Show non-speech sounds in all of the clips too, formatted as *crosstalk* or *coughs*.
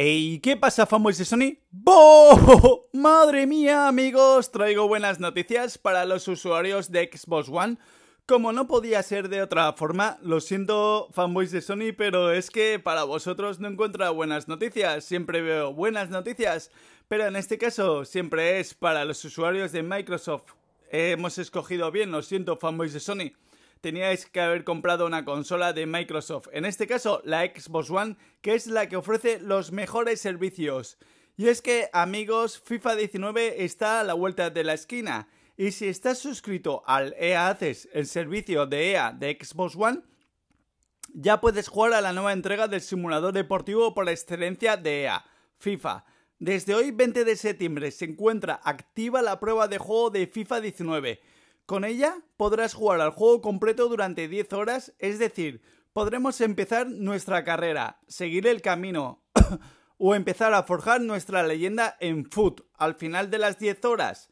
¿Y qué pasa, fanboys de Sony? ¡Boo! ¡Madre mía, amigos! Traigo buenas noticias para los usuarios de Xbox One. Como no podía ser de otra forma, lo siento, fanboys de Sony, pero es que para vosotros no encuentro buenas noticias. Siempre veo buenas noticias, pero en este caso siempre es para los usuarios de Microsoft. hemos escogido bien, lo siento, fanboys de Sony teníais que haber comprado una consola de Microsoft, en este caso la Xbox One, que es la que ofrece los mejores servicios. Y es que, amigos, FIFA 19 está a la vuelta de la esquina. Y si estás suscrito al EA Access, el servicio de EA de Xbox One, ya puedes jugar a la nueva entrega del simulador deportivo por excelencia de EA, FIFA. Desde hoy 20 de septiembre se encuentra activa la prueba de juego de FIFA 19 con ella podrás jugar al juego completo durante 10 horas, es decir, podremos empezar nuestra carrera, seguir el camino *coughs* o empezar a forjar nuestra leyenda en Foot al final de las 10 horas.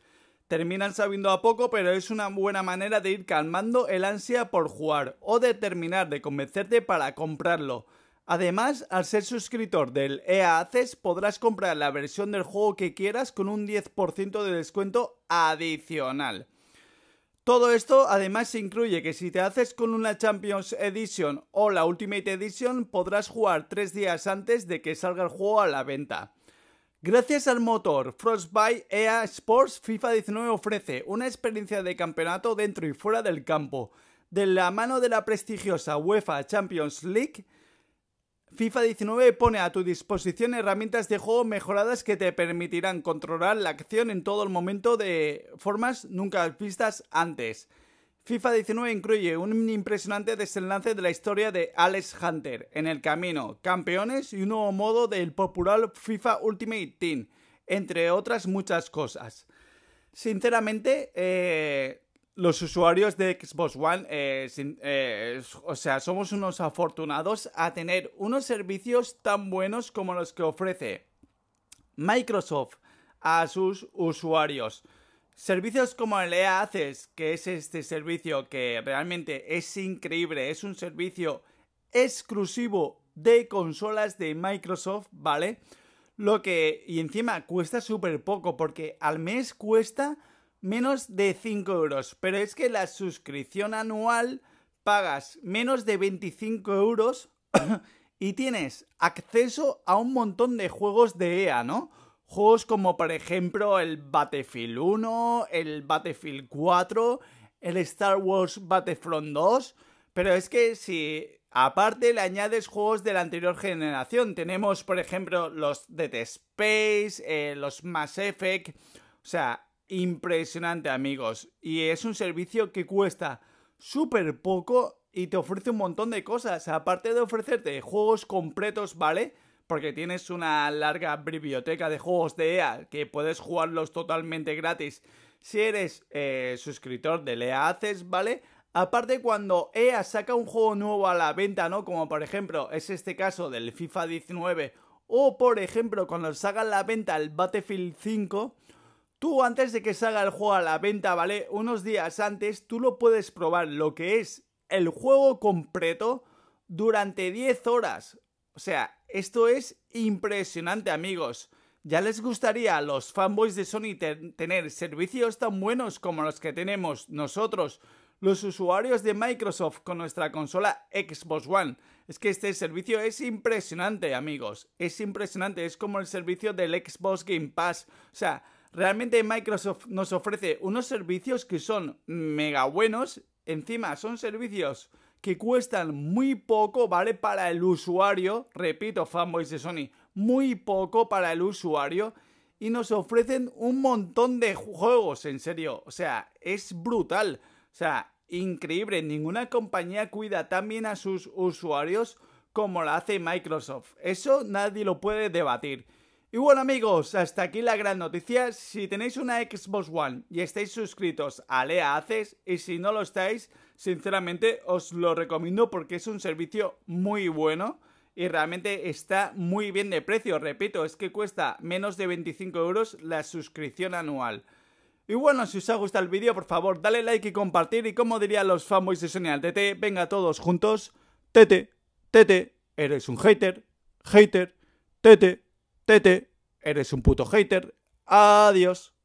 Terminan sabiendo a poco, pero es una buena manera de ir calmando el ansia por jugar o de terminar de convencerte para comprarlo. Además, al ser suscriptor del EA Access podrás comprar la versión del juego que quieras con un 10% de descuento adicional. Todo esto además incluye que si te haces con una Champions Edition o la Ultimate Edition podrás jugar tres días antes de que salga el juego a la venta. Gracias al motor Frostbite EA Sports, FIFA 19 ofrece una experiencia de campeonato dentro y fuera del campo, de la mano de la prestigiosa UEFA Champions League FIFA 19 pone a tu disposición herramientas de juego mejoradas que te permitirán controlar la acción en todo el momento de formas nunca vistas antes. FIFA 19 incluye un impresionante desenlace de la historia de Alex Hunter, En el Camino, Campeones y un nuevo modo del popular FIFA Ultimate Team, entre otras muchas cosas. Sinceramente, eh, los usuarios de Xbox One, eh, eh, o sea, somos unos afortunados a tener unos servicios tan buenos como los que ofrece Microsoft a sus usuarios. Servicios como el EACES, que es este servicio que realmente es increíble, es un servicio exclusivo de consolas de Microsoft, ¿vale? Lo que, y encima cuesta súper poco, porque al mes cuesta menos de 5 euros. Pero es que la suscripción anual pagas menos de 25 euros *coughs* y tienes acceso a un montón de juegos de EA, ¿no? Juegos como por ejemplo el Battlefield 1, el Battlefield 4, el Star Wars Battlefront 2. Pero es que si aparte le añades juegos de la anterior generación, tenemos por ejemplo los Dead Space, eh, los Mass Effect. O sea, impresionante, amigos. Y es un servicio que cuesta súper poco y te ofrece un montón de cosas. Aparte de ofrecerte juegos completos, ¿vale? Porque tienes una larga biblioteca de juegos de EA que puedes jugarlos totalmente gratis si eres eh, suscriptor de EA Haces, ¿vale? Aparte cuando EA saca un juego nuevo a la venta, ¿no? Como por ejemplo es este caso del FIFA 19 o por ejemplo cuando a la venta el Battlefield 5 Tú antes de que salga el juego a la venta, ¿vale? Unos días antes tú lo puedes probar, lo que es el juego completo durante 10 horas. O sea, esto es impresionante, amigos. Ya les gustaría a los fanboys de Sony tener servicios tan buenos como los que tenemos nosotros, los usuarios de Microsoft, con nuestra consola Xbox One. Es que este servicio es impresionante, amigos. Es impresionante, es como el servicio del Xbox Game Pass. O sea, Realmente Microsoft nos ofrece unos servicios que son mega buenos. Encima son servicios que cuestan muy poco, ¿vale? Para el usuario. Repito, fanboys de Sony. Muy poco para el usuario. Y nos ofrecen un montón de juegos, en serio. O sea, es brutal. O sea, increíble. Ninguna compañía cuida tan bien a sus usuarios como la hace Microsoft. Eso nadie lo puede debatir. Y bueno amigos, hasta aquí la gran noticia. Si tenéis una Xbox One y estáis suscritos a Lea Haces y si no lo estáis, sinceramente os lo recomiendo porque es un servicio muy bueno y realmente está muy bien de precio. Repito, es que cuesta menos de 25 euros la suscripción anual. Y bueno, si os ha gustado el vídeo, por favor, dale like y compartir. Y como dirían los fanboys de Sony TT, venga todos juntos. TT, TT, eres un hater, hater, TT Tete, eres un puto hater. Adiós.